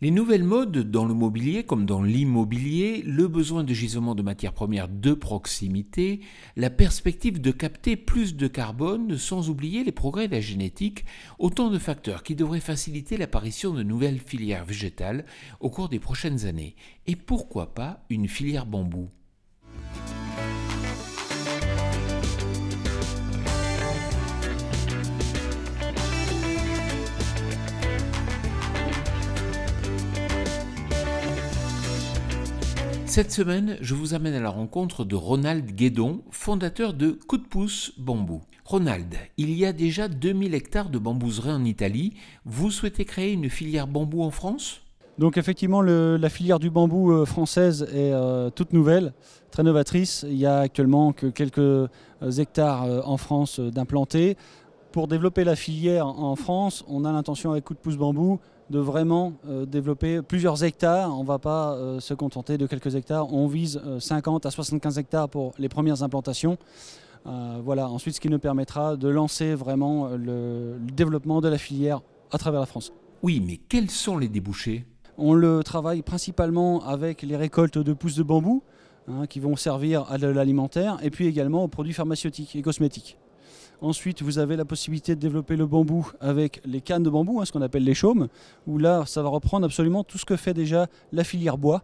Les nouvelles modes dans le mobilier comme dans l'immobilier, le besoin de gisement de matières premières de proximité, la perspective de capter plus de carbone, sans oublier les progrès de la génétique, autant de facteurs qui devraient faciliter l'apparition de nouvelles filières végétales au cours des prochaines années. Et pourquoi pas une filière bambou Cette semaine, je vous amène à la rencontre de Ronald Guédon, fondateur de Coup de pouce bambou. Ronald, il y a déjà 2000 hectares de bambouserais en Italie. Vous souhaitez créer une filière bambou en France donc effectivement, la filière du bambou euh, française est euh, toute nouvelle, très novatrice. Il y a actuellement que quelques euh, hectares en France d'implantés. Pour développer la filière en France, on a l'intention avec Coup de pouce bambou de vraiment euh, développer plusieurs hectares. On ne va pas euh, se contenter de quelques hectares. On vise 50 euh, à 75 hectares pour les premières implantations. voilà, ensuite ce qui nous permettra de lancer vraiment le, développement de la filière à travers la France. Oui, mais quels sont les débouchés On le travaille principalement avec les récoltes de pousses de bambou, hein, qui vont servir à l'alimentaire, et puis également aux produits pharmaceutiques et cosmétiques. Ensuite, vous avez la possibilité de développer le bambou avec les cannes de bambou, hein, ce qu'on appelle les chaumes, où là, ça va reprendre absolument tout ce que fait déjà la filière bois.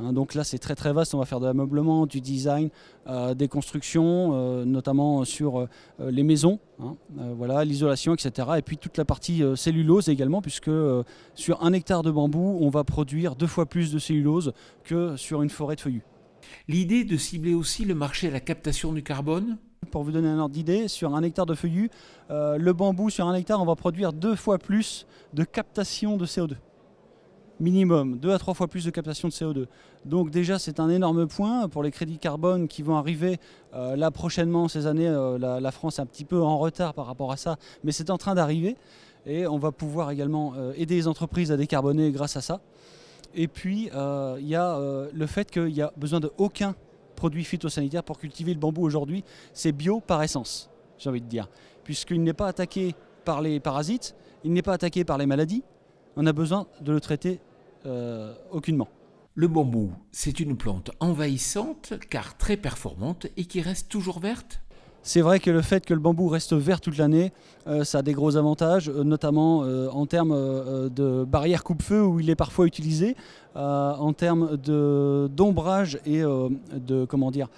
Hein, donc là, c'est très très vaste. On va faire de l'ameublement, du design, euh, des constructions, euh, notamment sur euh, les maisons, hein, voilà, l'isolation, etc. Et puis toute la partie cellulose également, puisque sur un hectare de bambou, on va produire deux fois plus de cellulose que sur une forêt de feuillus. L'idée de cibler aussi le marché à la captation du carbone pour vous donner un ordre d'idée, sur un hectare de feuillus, euh, le bambou sur un hectare, on va produire deux fois plus de captation de CO2 minimum, deux à trois fois plus de captation de CO2. Donc déjà c'est un énorme point pour les crédits carbone qui vont arriver euh, là prochainement ces années. Euh, la, France est un petit peu en retard par rapport à ça, mais c'est en train d'arriver et on va pouvoir également aider les entreprises à décarboner grâce à ça. Et puis il y a le fait qu'il n'y a besoin de aucun produits phytosanitaires pour cultiver le bambou aujourd'hui, c'est bio par essence, j'ai envie de dire. Puisqu'il n'est pas attaqué par les parasites, il n'est pas attaqué par les maladies, on a besoin de le traiter euh, aucunement. Le bambou, c'est une plante envahissante car très performante et qui reste toujours verte c'est vrai que le fait que le bambou reste vert toute l'année, euh, ça a des gros avantages, euh, notamment euh, en termes de barrière coupe-feu où il est parfois utilisé, en termes d'ombrage et de comment dire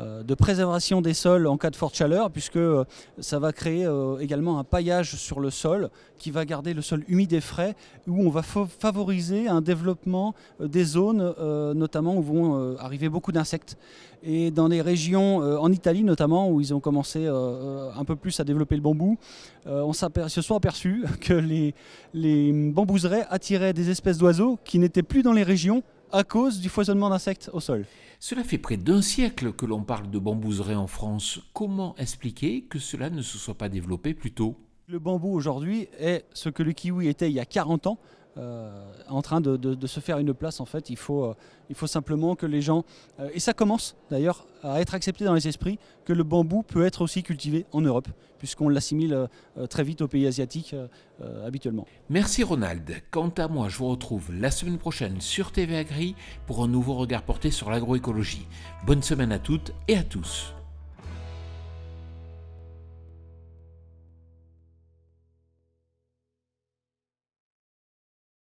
euh, de préservation des sols en cas de forte chaleur, puisque euh, ça va créer euh, également un paillage sur le sol qui va garder le sol humide et frais, où on va favoriser un développement des zones, notamment où vont arriver beaucoup d'insectes. Et dans les régions, en Italie notamment, où ils ont commencé un peu plus à développer le bambou, on se soit aperçu que les, les bambouseraies attiraient des espèces d'oiseaux qui n'étaient plus dans les régions à cause du foisonnement d'insectes au sol. Cela fait près d'un siècle que l'on parle de bambouserie en France. Comment expliquer que cela ne se soit pas développé plus tôt Le bambou aujourd'hui est ce que le kiwi était il y a 40 ans, euh, en train de, se faire une place en fait. Il faut, euh, il faut simplement que les gens, euh, et ça commence d'ailleurs à être accepté dans les esprits, que le bambou peut être aussi cultivé en Europe, puisqu'on l'assimile très vite aux pays asiatiques habituellement. Merci Ronald. Quant à moi, je vous retrouve la semaine prochaine sur TV Agri pour un nouveau regard porté sur l'agroécologie. Bonne semaine à toutes et à tous.